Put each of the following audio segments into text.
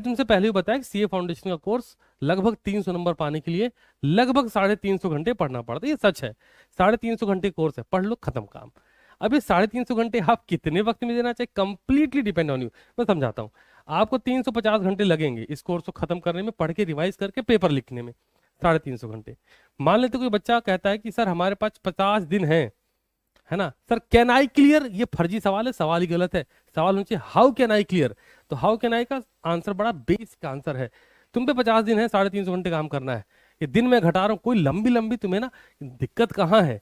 मैंने तुमसे पहले ही बताया कि सीए फाउंडेशन का कोर्स लगभग 300 नंबर पाने के लिए लगभग साढ़े तीन सौ घंटे पढ़ना पड़ता है ये सच है साढ़े तीन सौ घंटे कोर्स है पढ़ लो खत्म काम अब ये साढ़े तीन सौ घंटे आप कितने वक्त में देना चाहिए कंप्लीटली डिपेंड ऑन यू मैं समझाता हूँ आपको तीन सौ पचास घंटे लगेंगे इस कोर्स को खत्म करने में पढ़ के रिवाइज करके पेपर लिखने में साढ़े तीन सौ घंटे मान लेते कोई बच्चा कहता है कि सर हमारे पास पचास दिन है है ना सर कैन आई क्लियर ये फर्जी सवाल है सवाल ही गलत है सवाल होना चाहिए हाउ कैन आई क्लियर तो हाउ कैन आई का आंसर बड़ा बेसिक आंसर है तुम पे पचास दिन है साढ़े तीन सौ घंटे काम करना है ये दिन में घटा रहा हूँ कोई लंबी लंबी तुम्हें ना दिक्कत कहाँ है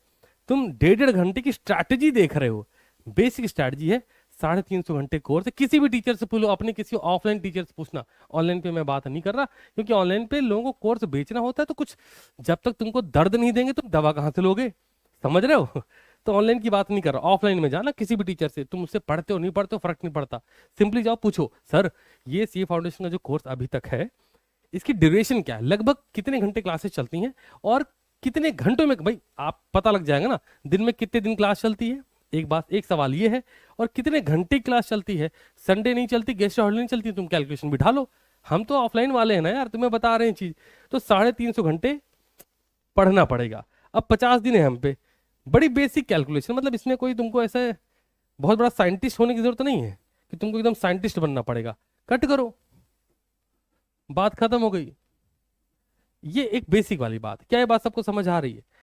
तुम डेढ़ डेढ़ घंटे की स्ट्रैटेजी देख रहे हो बेसिक स्ट्रैटेजी है साढ़े तीन सौ घंटे कोर्स किसी भी टीचर से पूछो अपने किसी ऑफलाइन टीचर से पूछना ऑनलाइन पे मैं बात नहीं कर रहा क्योंकि ऑनलाइन पे लोगों को कोर्स बेचना होता है तो कुछ जब तक तुमको दर्द नहीं देंगे तुम दवा कहाँ से लोगे समझ रहे हो तो ऑनलाइन की बात नहीं कर रहा ऑफलाइन में जाना किसी भी टीचर से तुम उससे पढ़ते हो नहीं पढ़ते हो फर्क नहीं पड़ता सिंपली जाओ पूछो सर ये सी फाउंडेशन का जो कोर्स अभी तक है इसकी ड्यूरेशन क्या है लगभग कितने घंटे क्लासेस चलती हैं और कितने घंटों में भाई आप पता लग जाएगा ना दिन में कितने दिन क्लास चलती है एक बात एक सवाल ये है और कितने घंटे क्लास चलती है संडे नहीं चलती गेस्ट हॉल नहीं चलती तुम कैलकुलेशन बिठा लो हम तो ऑफलाइन वाले हैं ना यार तुम्हें बता रहे हैं चीज तो साढ़े तीन सौ घंटे पढ़ना पड़ेगा अब पचास दिन है हम पे बड़ी बेसिक कैलकुलेशन मतलब इसमें कोई तुमको ऐसे बहुत बड़ा साइंटिस्ट होने की जरूरत नहीं है कि तुमको एकदम साइंटिस्ट बनना पड़ेगा कट करो बात खत्म हो गई ये एक बेसिक वाली बात क्या ये बात सबको समझ आ रही है